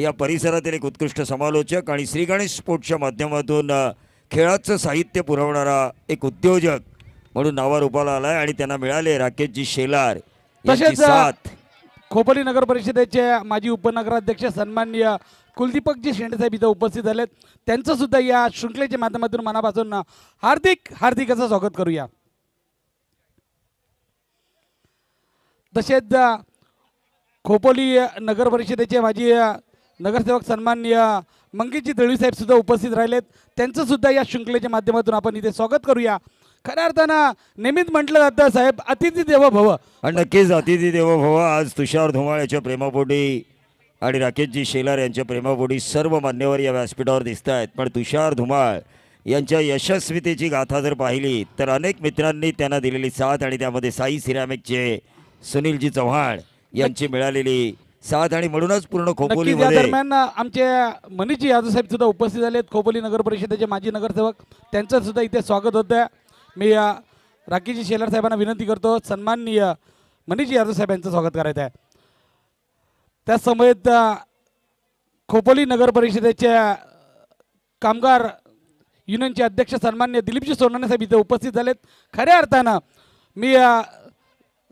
या परिसरातील एक उत्कृष्ट समालोचक आणि श्री गणेश स्पोर्ट्सच्या माध्यमातून खेळाचं साहित्य पुरवणारा एक उद्योजक म्हणून नावा रूपाला आलाय आणि त्यांना मिळाले राकेशजी शेलार तसेच खोपोली नगर परिषदेचे माजी उपनगराध्यक्ष सन्मान्य कुलदीपकजी शेंडेसाहेब इथं उपस्थित झालेत त्यांचं सुद्धा या शृंखलेच्या माध्यमातून मनापासून हार्दिक हार्दिक असं स्वागत करूया तसेच खोपोली नगर परिषदेचे माजी नगरसेवक सन्माननीय मंगेशजी दळवी सुद्धा उपस्थित राहिलेत त्यांचंसुद्धा या शृंखलेच्या माध्यमातून आपण इथे स्वागत करूया खऱ्या अर्थानं नेहमीच म्हटलं जातं साहेब अतिथी देव भव आणि नक्कीच अतिथी देव भव आज तुषार धुमाळ याच्या प्रेमापोटी आणि राकेशजी शेलार यांच्या प्रेमापोटी सर्व मान्यवर या व्यासपीठावर दिसत आहेत पण तुषार धुमाळ यांच्या यशस्वीतेची गाथा जर पाहिली तर अनेक मित्रांनी त्यांना दिलेली साथ आणि त्यामध्ये साई सिरामिकचे सुनीलजी चव्हाण यांची मिळालेली साथ आणि म्हणूनच पूर्ण खोपोली दरम्यान आमचे मनीषजी यादव साहेब सुद्धा उपस्थित झाले आहेत खोपोली नगर परिषदेचे माजी नगरसेवक त्यांचं सुद्धा इथे स्वागत होतं मी राखीजी शेलर साहेबांना विनंती करतो सन्माननीय मनीषजी यादव साहेब यांचं स्वागत करायचं आहे समयेत खोपोली नगर परिषदेच्या कामगार युनियनचे अध्यक्ष सन्मान्य दिलीपजी सोनाने साहेब इथे उपस्थित झालेत खऱ्या अर्थानं मी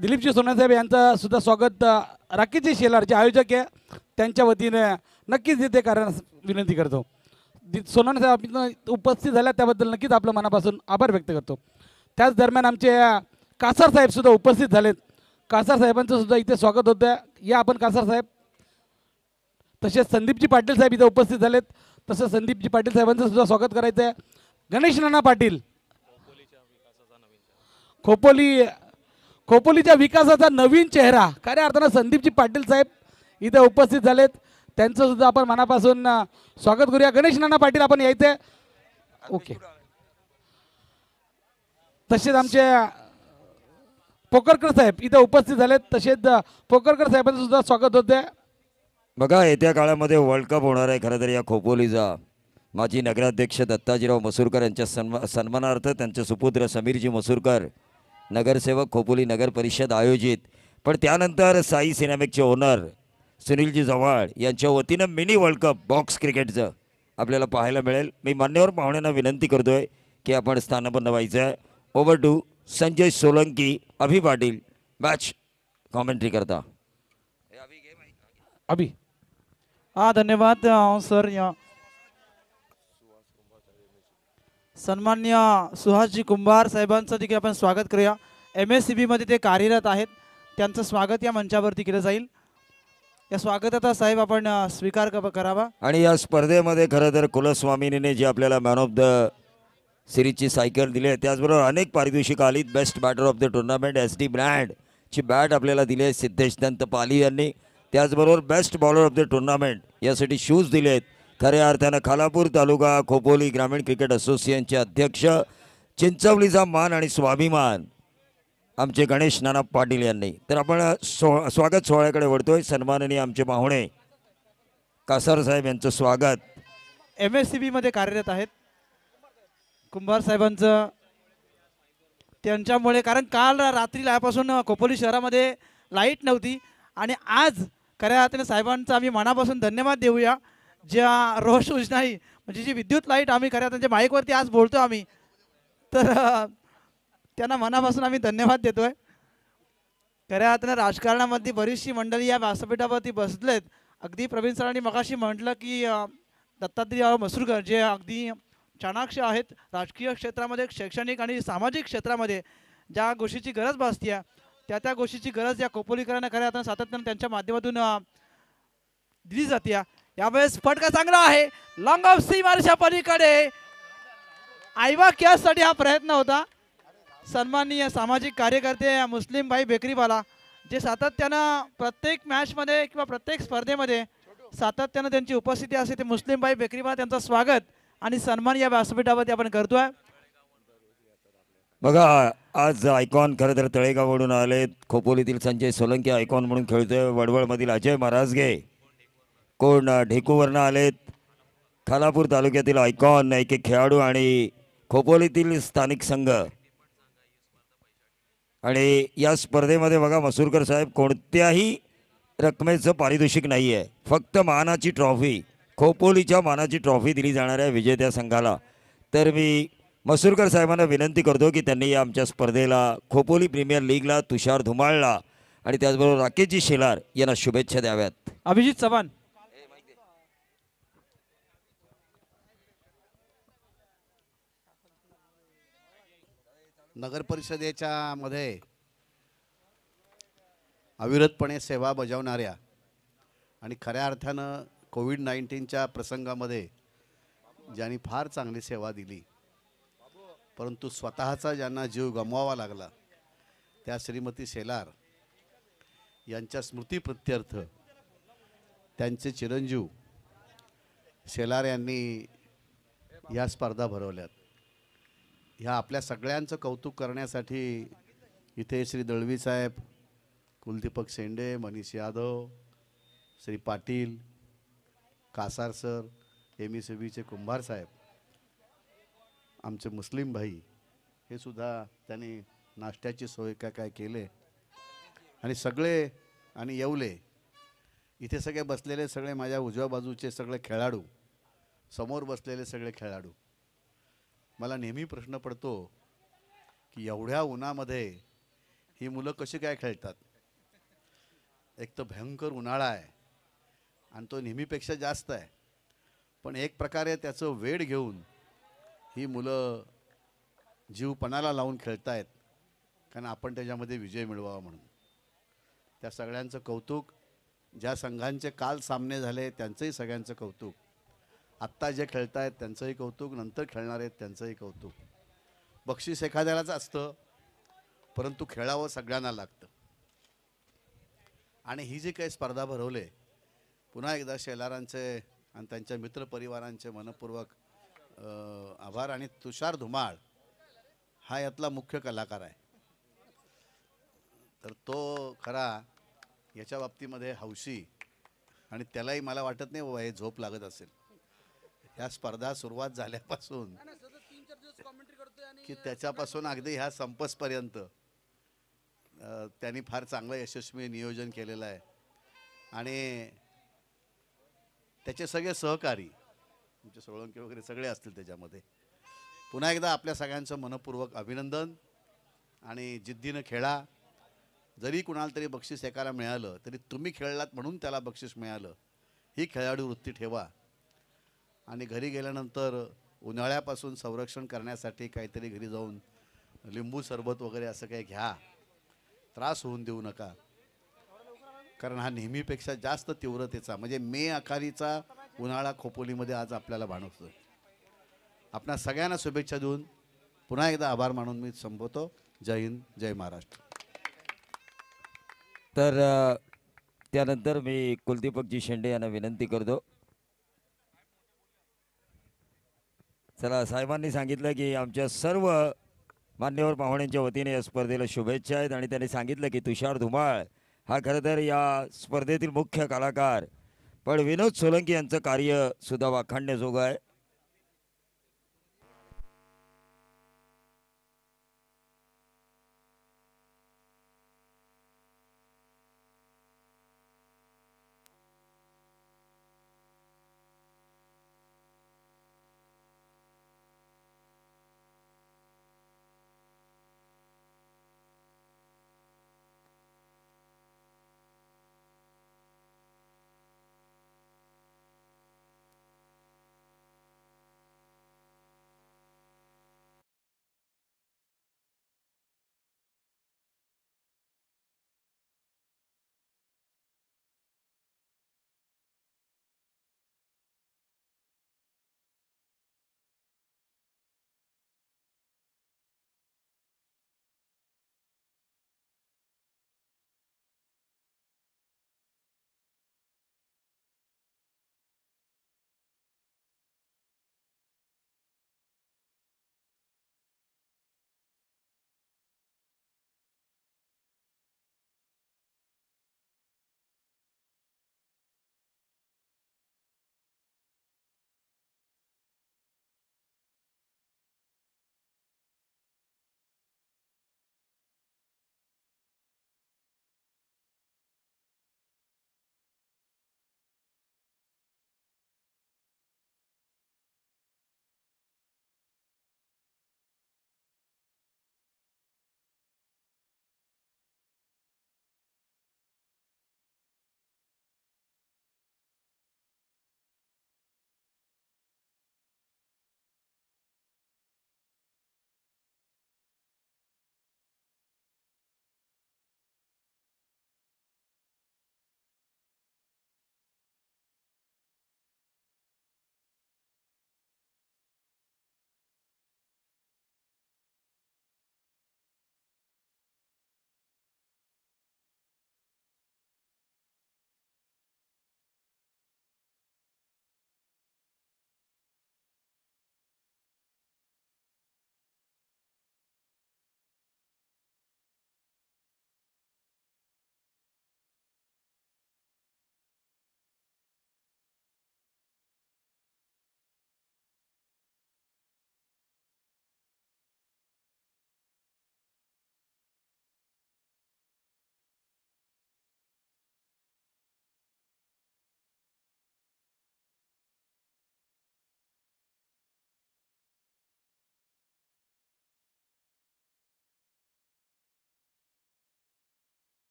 दिलीपजी सोनासाहेब यांचं सुद्धा स्वागत राखीचे शेलारचे आयोजक आहे त्यांच्या वतीने नक्कीच देते कारण विनंती करतो सोनासाहेब साहेब उपस्थित झाल्या त्याबद्दल नक्कीच आपलं मनापासून आभार व्यक्त करतो त्याच दरम्यान आमचे कासार साहेबसुद्धा उपस्थित झालेत कासार साहेबांचं सुद्धा इथे स्वागत होतं या आपण कासारसाहेब साहेब तसेच संदीपजी पाटील साहेब इथे उपस्थित झालेत तसंच संदीपजी पाटील साहेबांचं सुद्धा स्वागत करायचं आहे गणेश नाना पाटील खोपोली खोपोलीच्या विकासाचा नवीन चेहरा खऱ्या अर्थानं संदीपजी पाटील साहेब इथे उपस्थित झालेत त्यांचं सुद्धा आपण मनापासून स्वागत करूया गणेश नाना पाटील आपण यायचे ओके तसेच आमचे पोकरकर साहेब इथे उपस्थित झालेत तसेच पोकरकर साहेबांचं सुद्धा स्वागत होते बघा येत्या काळामध्ये वर्ल्ड कप होणार आहे खरं तर या खोपोलीचा माजी नगराध्यक्ष दत्ताजीराव मसूरकर यांच्या सन्मा सन्मानार्थ त्यांचे सुपुत्र समीरजी मसूरकर नगरसेवक खोपोली नगर परिषद आयोजित पण त्यानंतर साई सिनेमिकचे ओनर सुनीलजी चव्हाण यांच्या वतीनं मिनी वर्ल्ड कप बॉक्स क्रिकेटचं आपल्याला पाहायला मिळेल मी मान्यवर पाहुण्यांना विनंती करतोय की आपण स्थानपन्न व्हायचं आहे over to Sanjay Solanki Abhi Patil match commentary करता अभि हा धन्यवाद सर या सन्मान्य सुहासजी कुंभार साहेबांचं देखील आपण स्वागत करूया एम एस सी बीमध्ये ते कार्यरत आहेत त्यांचं स्वागत या मंचावरती केलं जाईल या स्वागताचा साहेब आपण स्वीकार करावा आणि या स्पर्धेमध्ये खरं तर कुलस्वामिनीने जी आपल्याला मॅन ऑफ द सिरीजची सायकल दिली आहे त्याचबरोबर अनेक पारितोषिक आलीत best batter of the tournament S T ब्रँडची बॅट आपल्याला दिली आहे सिद्धेश दंत पाली यांनी त्याचबरोबर best bowler of the tournament यासाठी शूज दिले आहेत खऱ्या अर्थानं खालापूर तालुका खोपोली ग्रामीण क्रिकेट असोसिएशनचे अध्यक्ष चिंचवलीचा मान आणि स्वाभिमान आमचे गणेश नाना पाटील यांनी तर आपण सो स्वागत सोहळ्याकडे वळतोय सन्माननीय आमचे पाहुणे कासार साहेब यांचं स्वागत एम एस सी बीमध्ये कार्यरत आहेत कुंभार साहेबांचं त्यांच्यामुळे कारण काल रात्री लापासून खोपोली शहरामध्ये लाईट नव्हती आणि आज खऱ्या अर्थाने साहेबांचा आम्ही मनापासून धन्यवाद देऊया ज्या रोष नाही म्हणजे जी विद्युत लाईट आम्ही खऱ्या त्यांच्या माईकवरती आज बोलतो आम्ही तर त्यांना मनापासून आम्ही धन्यवाद देतो आहे खऱ्या अर्थानं राजकारणामध्ये बरीचशी मंडळी या व्यासपीठावरती बसलेत अगदी प्रवीण सरांनी मगाशी म्हटलं की दत्तात्रय मसूरकर जे अगदी चाणाक्ष आहेत राजकीय क्षेत्रामध्ये शैक्षणिक आणि सामाजिक क्षेत्रामध्ये ज्या गोष्टीची गरज भासते त्या त्या गोष्टीची गरज या कोपोलीकरांना खऱ्या अर्थानं सातत्यानं त्यांच्या माध्यमातून दिली जाते यावेळेस फटका चांगला आहे लॉंग ऑफ सी मारच्या पलीकडे आईवा साठी हा प्रयत्न होता सन्माननीय सामाजिक कार्यकर्ते मुस्लिम भाई बेकरीवाला जे सातत्यानं प्रत्येक मॅचमध्ये किंवा प्रत्येक स्पर्धेमध्ये सातत्यानं त्यांची उपस्थिती असते ते मुस्लिम भाई बेकरीवाला त्यांचं स्वागत आणि सन्मान या व्यासपीठावरती आपण करतोय बघा आज आयकॉन खरं तर तळेगाववरून आले खोपोलीतील संजय सोलंकी आयकॉन म्हणून खेळतोय वडवळमधील अजय महाराजगे कोण ढेकूवरनं आलेत खालापूर तालुक्यातील आयकॉन एक खेळाडू आणि खोपोलीतील स्थानिक संघ आणि या स्पर्धेमध्ये बघा मसूरकर साहेब कोणत्याही रकमेचं पारितोषिक नाही आहे फक्त मानाची ट्रॉफी खोपोलीच्या मानाची ट्रॉफी दिली जाणार आहे विजेत्या संघाला तर मी मसूरकर साहेबांना विनंती करतो की त्यांनी या आमच्या स्पर्धेला खोपोली प्रीमियर लीगला तुषार धुमाळला आणि त्याचबरोबर राकेशजी शेलार यांना शुभेच्छा द्याव्यात अभिजित चव्हाण नगरपरिषदेच्या मध्ये अविरतपणे सेवा बजावणाऱ्या आणि खऱ्या अर्थानं कोविड नाईन्टीनच्या प्रसंगामध्ये ज्यांनी फार चांगली सेवा दिली परंतु स्वतःचा ज्यांना जीव गमवावा लागला त्या श्रीमती शेलार यांच्या स्मृतीप्रत्यर्थ त्यांचे चिरंजीव शेलार यांनी या स्पर्धा भरवल्यात ह्या आपल्या सगळ्यांचं कौतुक करण्यासाठी इथे Shri Dalvi saheb Kuldeepak Shende Manish Yadav Shri Patil Kasar sir M E बीचे कुंभार साहेब आमचे मुस्लिम भाई हे सुद्धा त्यांनी नाश्त्याची सोय काय काय केले आणि सगळे आणि येवले इथे सगळे बसलेले सगळे माझ्या उजव्या बाजूचे सगळे खेळाडू समोर बसलेले सगळे खेळाडू मला नेहमी प्रश्न पडतो की एवढ्या उन्हामध्ये ही मुलं कशी काय खेळतात एक तर भयंकर उन्हाळा आहे आणि तो नेहमीपेक्षा जास्त आहे पण एक प्रकारे त्याचं वेड घेऊन ही मुलं जीवपणाला लावून खेळतायत कारण आपण त्याच्यामध्ये विजय मिळवावा म्हणून त्या सगळ्यांचं कौतुक ज्या संघांचे काल सामने झाले त्यांचंही सगळ्यांचं कौतुक आत्ता जे खेळत आहेत त्यांचंही कौतुक नंतर खेळणार आहेत त्यांचंही कौतुक बक्षीस एखाद्यालाच असतं परंतु खेळावं सगळ्यांना लागतं आणि ही जी काही स्पर्धा भरवले पुन्हा एकदा शेलारांचे आणि त्यांच्या मित्रपरिवारांचे मनपूर्वक आभार आणि तुषार धुमाळ हा यातला मुख्य कलाकार आहे तर तो खरा याच्या बाबतीमध्ये हौशी आणि त्यालाही मला वाटत नाही बाबा हे झोप लागत असेल ह्या स्पर्धा सुरुवात झाल्यापासून की त्याच्यापासून अगदी ह्या संपसपर्यंत त्यांनी फार चांगलं यशस्वी नियोजन केलेलं आहे आणि त्याचे सगळे सहकारी तुमचे सोळंकी वगैरे सगळे असतील त्याच्यामध्ये पुन्हा एकदा आपल्या सगळ्यांचं मनपूर्वक अभिनंदन आणि जिद्दीनं खेळा जरी कुणाला तरी बक्षीस एकाला मिळालं तरी तुम्ही खेळलात म्हणून त्याला बक्षीस मिळालं ही खेळाडू वृत्ती ठेवा आणि घरी गेल्यानंतर उन्हाळ्यापासून संरक्षण करण्यासाठी काहीतरी घरी जाऊन लिंबू सरबत वगैरे असं काही घ्या त्रास होऊन देऊ नका कारण हा नेहमीपेक्षा जास्त तीव्रतेचा म्हणजे मे अखारीचा उन्हाळा खोपोलीमध्ये आज आपल्याला भाणवतो आपल्या सगळ्यांना शुभेच्छा देऊन पुन्हा एकदा आभार मानून मी संपवतो जय हिंद जय महाराष्ट्र तर त्यानंतर मी कुलदीपकजी शेंडे यांना विनंती करतो चला साहेबांनी सांगितलं की आमच्या सर्व मान्यवर पाहुण्यांच्या वतीने या स्पर्धेला शुभेच्छा आहेत आणि त्यांनी सांगितलं की तुषार धुमाळ हा खरं तर या स्पर्धेतील मुख्य कलाकार पण विनोद सोलंकी यांचं कार्यसुद्धा वाखाणण्याजोगं आहे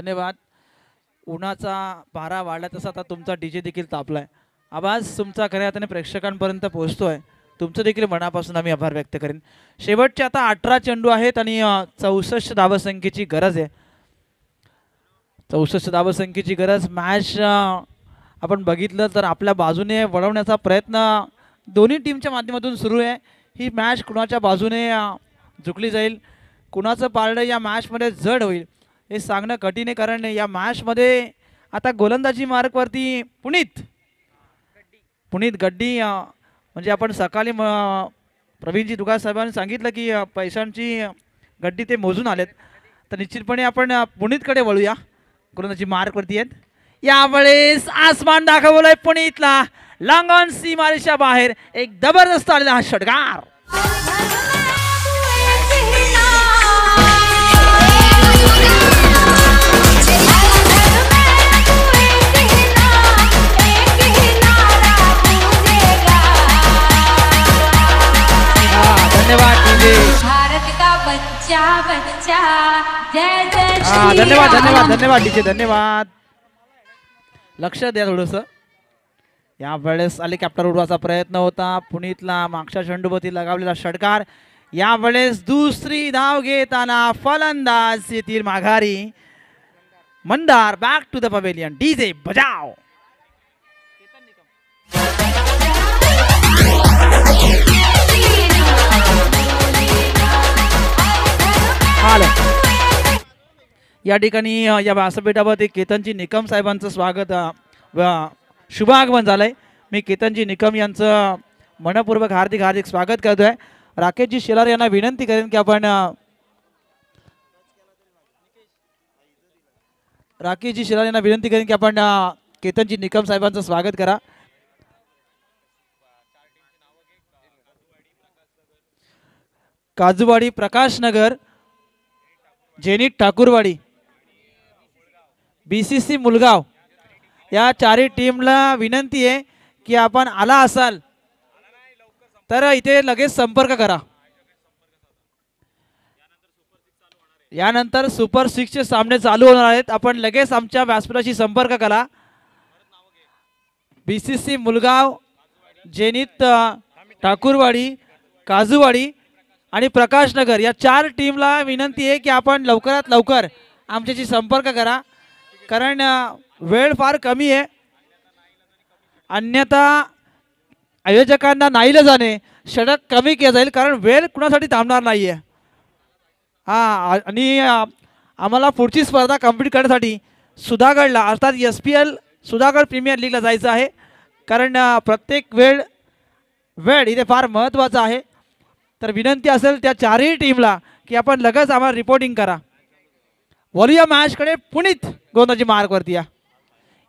धन्यवाद उन्हाचा पारा वाढला तसा आता तुमचा डी जे देखील तापलाय आवाज तुमचा खऱ्या अर्थाने प्रेक्षकांपर्यंत पोहोचतोय तुमचं देखील मनापासून आम्ही आभार व्यक्त करेन शेवटचे आता अठरा चेंडू आहेत आणि चौसष्ट धावसंख्येची गरज आहे चौसष्ट धावसंख्येची गरज मॅच आपण बघितलं तर आपल्या बाजूने वळवण्याचा प्रयत्न दोन्ही टीमच्या माध्यमातून सुरू आहे ही मॅच कुणाच्या बाजूने झुकली जाईल कुणाचं पारडं या मॅचमध्ये जड होईल हे सांगणं कठीण आहे कारण या मध्ये आता गोलंदाजी मार्गवरती पुणित पुणित गड्डी म्हणजे आपण सकाळी प्रवीणजी दुगार साहेबांनी सांगितलं की पैशांची गड्डी ते मोजून आलेत तर निश्चितपणे आपण कडे वळूया गोलंदाजी मार्कवरती आहेत यावेळेस आसमान दाखवलाय पुनीतला सी सीमारेषा बाहेर एक जबरदस्त आलेला हा षटकार धन्यवाद धन्यवाद धन्यवाद डीजे धन्यवाद लक्ष द्या थोडस या वेळेस आले कॅप्टन उडवाचा प्रयत्न होता पुणीतला मागच्या चेंडूपती लगावलेला षटकार या वेळेस दुसरी धाव घेताना फलंदाज येथील माघारी Mandar back to the pavilion DJ बजाव आले या ठिकाणी या व्यासपीठावरती केतनजी निकम साहेबांचं स्वागत शुभ आगमन झालं मी केतनजी निकम यांचं मनपूर्वक हार्दिक हार्दिक स्वागत करतोय राकेशजी शेलार यांना विनंती करेन की आपण राकेशजी शेलार यांना विनंती करेन की आपण केतनजी निकम साहेबांचं स्वागत करा Kajuwadi Prakashnagar Jenit Thakurwadi B C C Mulgaon या चारही टीमला विनंती आहे की आपण आला असाल तर इथे लगेच संपर्क करा यानंतर सुपर सिक्सचे सामने चालू होणार आहेत आपण लगेच आमच्या व्यासपीठाशी संपर्क करा B C C Mulgaon Jenit Thakurwadi Kajuwadi आणि प्रकाशनगर या चार टीमला विनंती आहे की आपण लवकरात लवकर आमच्याशी संपर्क करा कारण वेळ फार कमी आहे अन्यथा आयोजकांना नाहीलं जाणे षटक कमी केलं जाईल कारण वेळ कुणासाठी थांबणार नाही आहे हां आणि आम्हाला पुढची स्पर्धा कंप्लीट करण्यासाठी सुधागडला अर्थात S P L Sudhagad premier लीगला जायचं आहे कारण प्रत्येक वेळ वेळ इथे फार महत्त्वाचं आहे तर विनंती असेल त्या चारही टीमला की आपण लगेच आम्हाला रिपोर्टिंग करा मॅच मॅचकडे पुणित गोंदाजी मार्गवरती या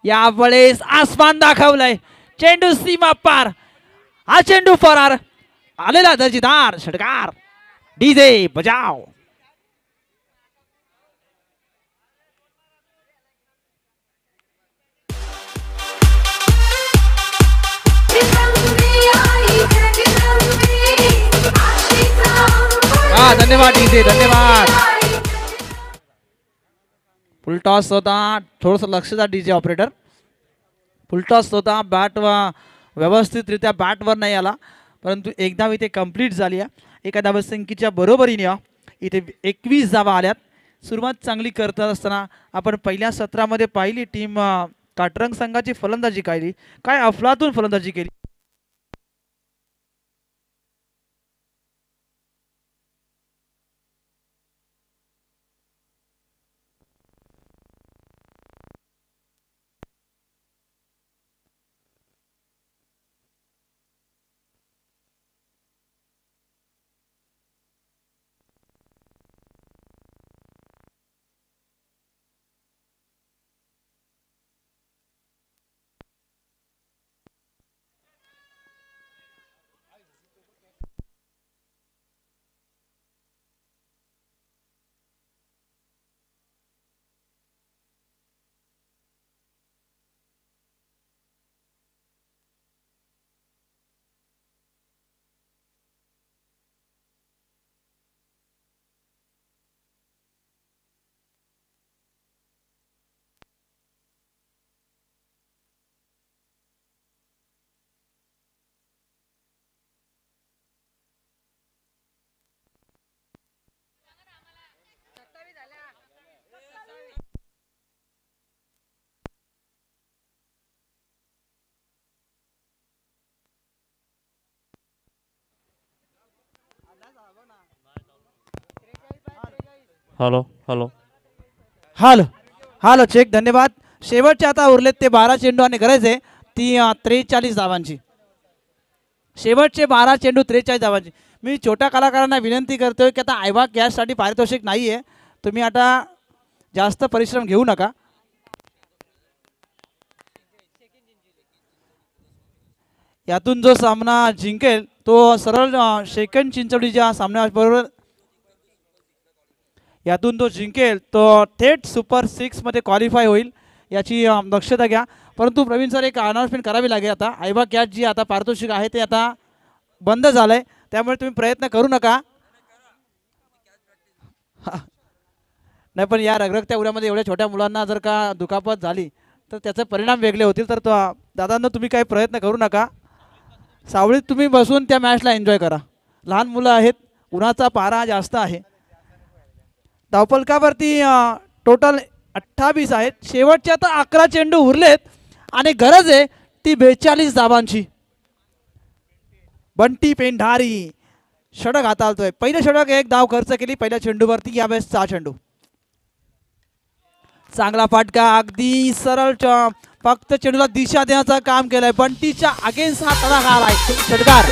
यावेळेस आसमान दाखवलंय चेंडू सीमा पार हा चेंडू फरार आलेला दर्जीदार षटकार डीजे बजाव धन्यवाद डीजे धन्यवाद फुलटॉस होता थोडस लक्ष द्या डीजे ऑपरेटर फुलटॉस होता बॅट व्यवस्थितरित्या बॅटवर नाही आला परंतु एकदा इथे कंप्लीट झाली आहे एका धावसंख्येच्या बरोबरीने हो, इथे एकवीस जावा आल्यात सुरुवात चांगली करत असताना आपण पहिल्या सत्रामध्ये पाहिली टीम काटरंग संघाची फलंदाजी काढली काय अफलातून फलंदाजी केली hello hello hello hello check धन्यवाद शेवटचे आता उरलेत ते बारा चेंडू आणि गरज आहे ती त्रेचाळीस धावांची शेवटचे बारा चेंडू त्रेचाळीस धावांची मी छोट्या कलाकारांना विनंती करतोय की आता आयवा गॅससाठी पारितोषिक नाही आहे तुम्ही आता जास्त परिश्रम घेऊ नका यातून जो सामना जिंकेल तो सरळ सेकंड चिंचवडीच्या सामन्याबरोबर यातून तो जिंकेल तो थेट सुपर सिक्समध्ये क्वालिफाय होईल याची दक्षता घ्या परंतु प्रवीण सर एक अनाउन्समेंट करावी लागेल आता आयबा कॅच जी आता पारितोषिक आहे ते आता बंद झालं आहे त्यामुळे तुम्ही प्रयत्न करू नका नाही पण या रगरगत्या उड्यामध्ये एवढ्या छोट्या मुलांना जर का दुखापत झाली तर त्याचे परिणाम वेगळे होतील तर दादांना तुम्ही काही प्रयत्न करू नका सावळीत तुम्ही बसून त्या मॅचला एन्जॉय करा लहान मुलं आहेत उन्हाचा पारा जास्त आहे धावपलकावरती टोटल अठ्ठावीस आहेत शेवटच्या तर अकरा चेंडू उरलेत आणि गरज आहे ती बेचाळीस धावांची बंटी पेंढारी षडक हाताळतोय पहिले षडक एक धाव खर्च केली पहिल्या चेंडूवरती यावेळेस सहा चेंडू चांगला फाटका अगदी सरळ फक्त चेंडूला दिशा देण्याचं काम केलंय बंटीच्या अगेन्स्ट हा तडाखार आहे षटकार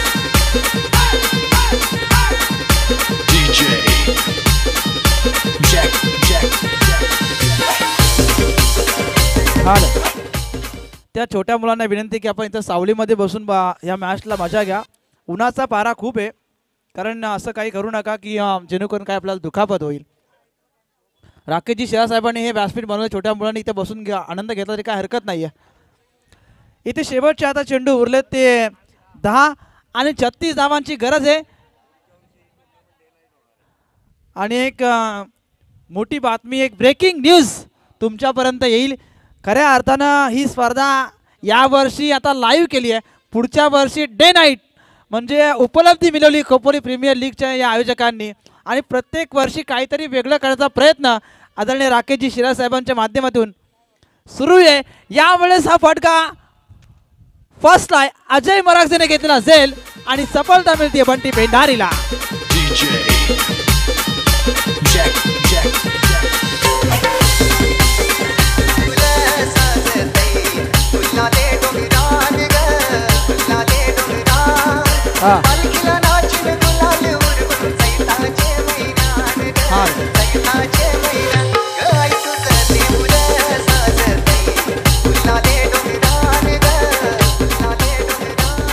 त्या छोट्या मुलांना विनंती की आपण इथं सावलीमध्ये बसून बा या मॅचला मजा घ्या उन्हाचा पारा खूप आहे कारण असं काही करू नका की जेणेकरून काय आपल्याला दुखापत होईल राकेशजी साहेब हे व्यासपीठ बनवलं छोट्या मुलांनी इथं बसून घ्या आनंद घेतला तरी काय हरकत नाही आहे इथे शेवटचे आता चेंडू उरलेत ते दहा आणि छत्तीस धावांची गरज आहे आणि एक मोठी बातमी एक ब्रेकिंग न्यूज तुमच्यापर्यंत येईल खऱ्या अर्थानं ही स्पर्धा यावर्षी आता लाईव्ह केली आहे पुढच्या वर्षी डे नाईट म्हणजे उपलब्धी मिळवली खोपोली प्रीमियर लीगच्या या आयोजकांनी आणि प्रत्येक वर्षी काहीतरी वेगळं करण्याचा प्रयत्न आदरणीय राकेशजी शिरासाहेबांच्या माध्यमातून सुरू आहे यावेळेस हा फटका फर्स्ट लाय अजय मरागसेने घेतला झेल आणि सफलता मिळते बंटी पेंढारीला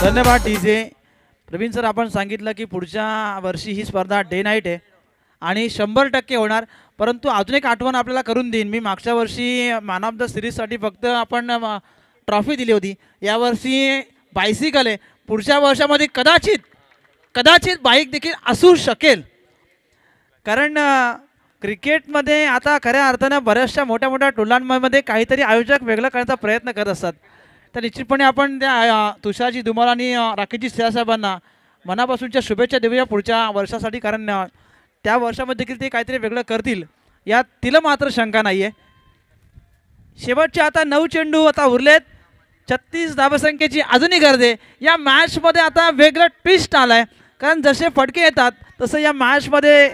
धन्यवाद डीजे प्रवीण सर आपण सांगितलं की पुढच्या वर्षी ही स्पर्धा डे नाईट आहे आणि शंभर टक्के होणार परंतु अजून एक आठवण आपल्याला करून देईन मी मागच्या वर्षी मॅन ऑफ द सिरीजसाठी फक्त आपण ट्रॉफी दिली होती यावर्षी बायसिकल आहे पुढच्या वर्षामध्ये कदाचित कदाचित बाईक देखील असू शकेल कारण क्रिकेटमध्ये आता खऱ्या अर्थानं बऱ्याचशा मोठ्या मोठ्या टुर्नामेंटमध्ये काहीतरी आयोजक वेगळं करण्याचा प्रयत्न करत असतात तर निश्चितपणे आपण त्या तुषारजी धुमाल आणि राकेशजी साहेबांना मनापासूनच्या शुभेच्छा देऊया पुढच्या वर्षासाठी कारण त्या वर्षामध्ये देखील ते काहीतरी वेगळं करतील यात तिला मात्र शंका नाही आहे शेवटचे आता नऊ चेंडू आता उरलेत छत्तीस धाबसंख्येची अजूनही गरज आहे या मॅचमध्ये आता वेगळं ट्विस्ट आलाय कारण जसे फटके येतात तसं या मॅचमध्ये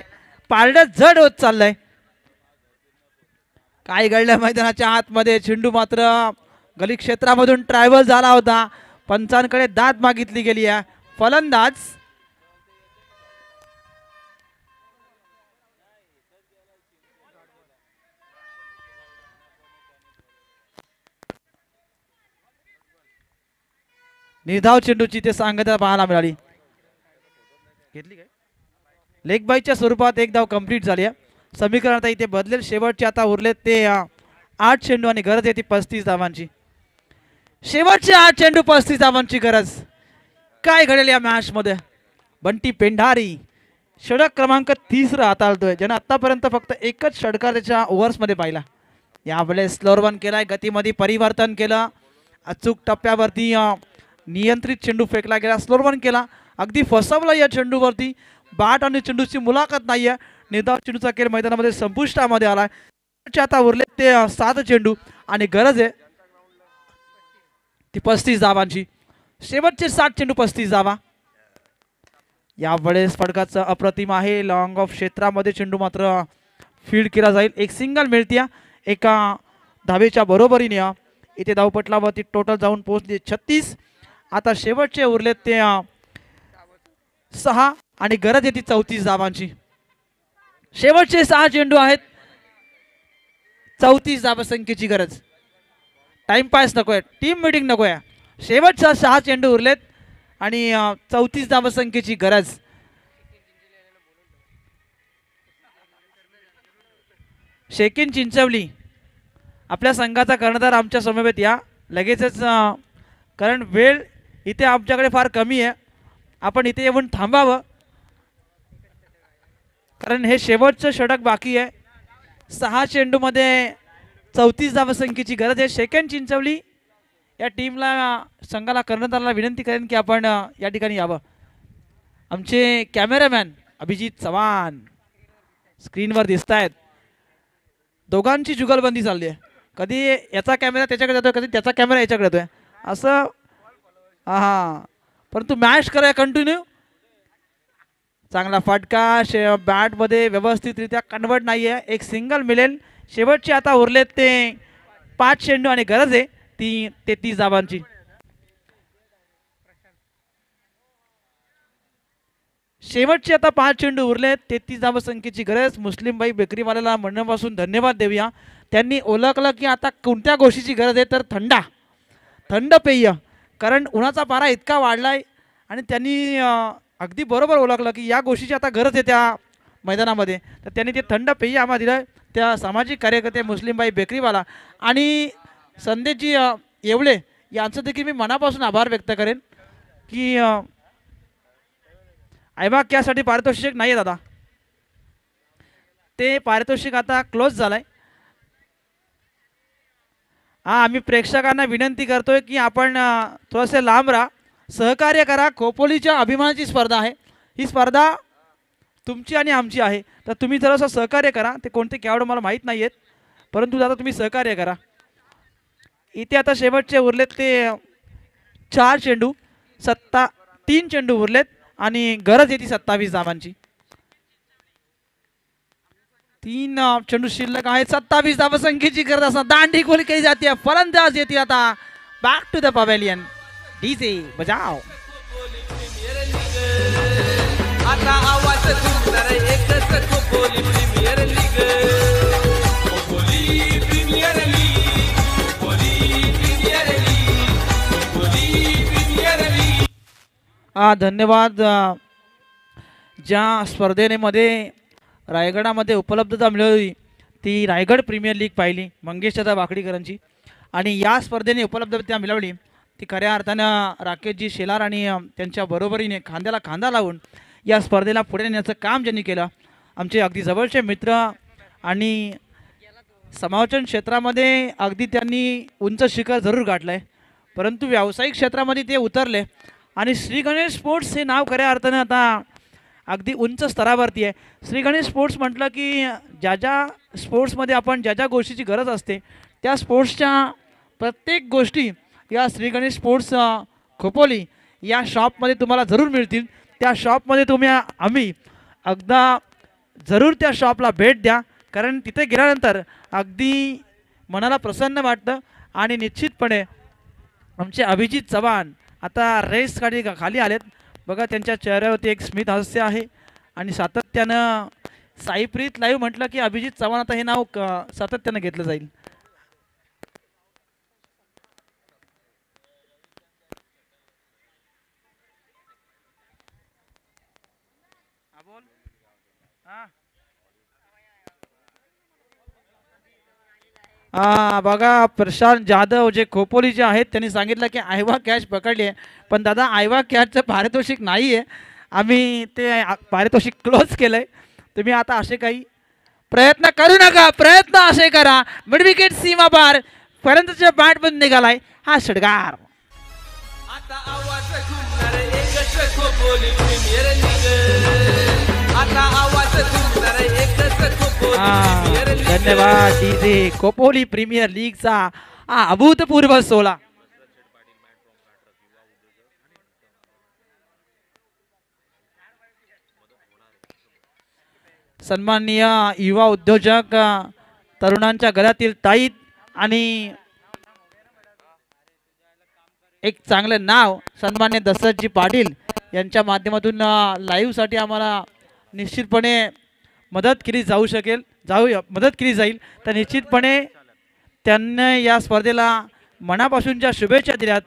पारड जड होत चाललं आहे काय घडलं मैदानाच्या आतमध्ये चेंडू मात्र गली क्षेत्रामधून ट्रॅव्हल झाला होता पंचांकडे दाद मागितली गेली आहे फलंदाज निर्धाव चेंडूची ते सांगता पाहायला मिळाली घेतली काय लेगबाईच्या स्वरूपात एक धाव कंप्लीट झाली आहे समीकरण आता इथे बदलेल शेवटचे आता उरलेत ते आठ चेंडू आणि गरज आहे ती पस्तीस धावांची शेवटचे आठ चेंडू पस्तीस धावांची गरज काय घडेल या मध्ये बंटी पेंढारी षडक क्रमांक तिसरा हाताळतोय ज्याने आतापर्यंत फक्त एकच षडकार त्याच्या मध्ये पाहिला यावेळेस स्लोअर वन केलाय गतीमध्ये परिवर्तन केलं अचूक टप्प्यावरती नियंत्रित चेंडू फेकला गेला स्लोर रन केला अगदी फसवला या वरती बॅट आणि चेंडूची मुलाखत नाही आहे निदाव चेंडूचा खेळ मैदानामध्ये संपुष्टामध्ये आला आता उरले ते सात चेंडू आणि गरज आहे ती पस्तीस धावांची शेवटचे सात चेंडू पस्तीस धावा वेळेस फडकाचं अप्रतिम आहे लॉंग ऑफ क्षेत्रामध्ये चेंडू मात्र फील्ड केला जाईल एक सिंगल मिळते एका धावेच्या बरोबरीने इथे धावपटलावरती टोटल जाऊन पोहोचली छत्तीस आता शेवटचे उरलेत ते सहा आणि गरज येते चौतीस धावांची शेवटचे सहा चेंडू आहेत चौतीस संख्येची गरज टाइमपास नको आहे टीम मिटिंग नको आहे शेवटचा सहा चेंडू उरलेत आणि चौतीस संख्येची गरज शेकिन चिंचवली आपल्या संघाचा कर्णधार आमच्या समवेत या लगेचच कारण वेळ इथे आमच्याकडे फार कमी आहे आपण इथे येऊन थांबावं कारण हे शेवटचं षटक बाकी आहे सहा चेंडूमध्ये चौतीस धावसंख्येची गरज आहे सेकंड चिंचवली या टीमला संघाला कर्णधाराला विनंती करेन की आपण या ठिकाणी यावं आमचे कॅमेरामॅन अभिजित चव्हाण स्क्रीनवर दिसत आहेत दोघांची जुगलबंदी चालली आहे कधी याचा कॅमेरा त्याच्याकडे जातोय कधी त्याचा कॅमेरा याच्याकडे जातोय असं हा परंतु मॅच करा कंटिन्यू चांगला फटका शे मध्ये व्यवस्थितरित्या कन्वर्ट नाहीये एक सिंगल मिळेल शेवटचे आता उरलेत ते पाच चेंडू आणि गरज आहे ती तेहतीस जाबांची शेवटचे आता पाच चेंडू उरलेत तेहतीस जाब संख्येची गरज मुस्लिमबाई बेकरीवाल्याला म्हणण्यापासून धन्यवाद देऊया त्यांनी ओळखलं की आता कोणत्या गोष्टीची गरज आहे तर थंडा थंड पेय कारण उन्हाचा पारा इतका वाढला आहे आणि त्यांनी अगदी बरोबर ओळखलं की या गोष्टीची आता गरज आहे त्या मैदानामध्ये तर त्यांनी ते थंड पेय आम्हाला दिलं त्या सामाजिक कार्यकर्ते मुस्लिमबाई बेकरीवाला आणि संदेशजी येवले यांचं देखील मी मनापासून आभार व्यक्त करेन की ऐबा यासाठी पारितोषिक नाही आहे दादा ते पारितोषिक आता क्लोज झालं आहे हां आम्ही प्रेक्षकांना विनंती करतोय की आपण थोडंसं लांब राहा सहकार्य करा खोपोलीच्या अभिमानाची स्पर्धा आहे ही स्पर्धा तुमची आणि आमची आहे तर तुम्ही जरासं सहकार्य करा ते कोणते खेळाडू मला माहीत नाही आहेत परंतु दादा तुम्ही सहकार्य करा इथे आता शेवटचे उरलेत ते चार चेंडू सत्ता तीन चेंडू उरलेत आणि गरज येते सत्तावीस धावांची तीन चेंडू शिल्लक आहे सत्तावीस धावसंख्येची गरज असतात दांडी खोली केली जाते फलंदाज येते आता back to the pavilion DJ बजाव धन्यवाद ज्या स्पर्धेने मध्ये रायगडामध्ये उपलब्धता मिळवली ती रायगड प्रीमियर लीग पाहिली मंगेशदादा बाकडीकरांची आणि या स्पर्धेने उपलब्धता मिळवली ती खऱ्या अर्थानं राकेशजी शेलार आणि त्यांच्या बरोबरीने खांद्याला खांदा लावून या स्पर्धेला पुढे नेण्याचं काम ज्यांनी केलं आमचे अगदी जवळचे मित्र आणि समावचन क्षेत्रामध्ये अगदी त्यांनी उंच शिखर जरूर गाठलं आहे परंतु व्यावसायिक क्षेत्रामध्ये ते उतरले आणि श्रीगणेश स्पोर्ट्स हे नाव खऱ्या अर्थानं आता अगदी उंच स्तरावरती आहे श्रीगणेश स्पोर्ट्स म्हटलं की ज्या ज्या स्पोर्ट्समध्ये आपण ज्या ज्या गोष्टीची गरज असते त्या स्पोर्ट्सच्या प्रत्येक गोष्टी या श्रीगणेश स्पोर्ट्स खोपोली या शॉपमध्ये तुम्हाला जरूर मिळतील त्या शॉपमध्ये तुम्ही आम्ही अगदा जरूर त्या शॉपला भेट द्या कारण तिथे गेल्यानंतर अगदी मनाला प्रसन्न वाटतं आणि निश्चितपणे आमचे अभिजित चव्हाण आता रेस गाडी खाली आलेत बघा त्यांच्या चेहऱ्यावरती एक स्मित हास्य आहे आणि सातत्यानं साईप्रीत लाईव्ह म्हटलं की अभिजित चव्हाण आता हे नाव सातत्यानं घेतलं जाईल बघा प्रशांत जाधव जे खोपोली जे आहेत त्यांनी सांगितलं की आयवा कॅश पकडली आहे पण दादा आयवा कॅशचं पारितोषिक नाही आहे आम्ही ते पारितोषिक क्लोज केलं आहे तुम्ही आता असे काही प्रयत्न करू नका प्रयत्न असे करा मिडविकेट सीमा बार बॅट बन निघालाय हा षडगार आता आवाज आता आवाज धन्यवाद डीजे कोपोली प्रीमियर लीगचा हा अभूतपूर्व सोला सन्माननीय युवा उद्योजक तरुणांच्या घरातील ताईत आणि एक चांगलं नाव सन्मान्य दशरथजी पाटील यांच्या माध्यमातून लाईव्हसाठी आम्हाला निश्चितपणे मदत केली जाऊ शकेल जाऊ मदत केली जाईल तर निश्चितपणे त्यांना या स्पर्धेला मनापासून ज्या शुभेच्छा दिल्यात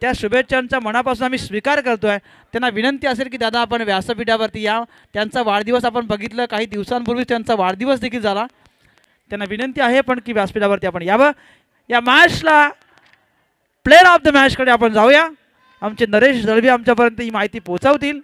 त्या शुभेच्छांचा मनापासून आम्ही स्वीकार करतो आहे त्यांना विनंती असेल की दादा आपण व्यासपीठावरती या त्यांचा वाढदिवस आपण बघितलं काही दिवसांपूर्वीच त्यांचा वाढदिवस देखील झाला त्यांना विनंती आहे पण की व्यासपीठावरती आपण यावं या मॅचला प्लेअर ऑफ द मॅचकडे आपण जाऊया आमचे नरेश दळवी आमच्यापर्यंत ही माहिती पोहोचवतील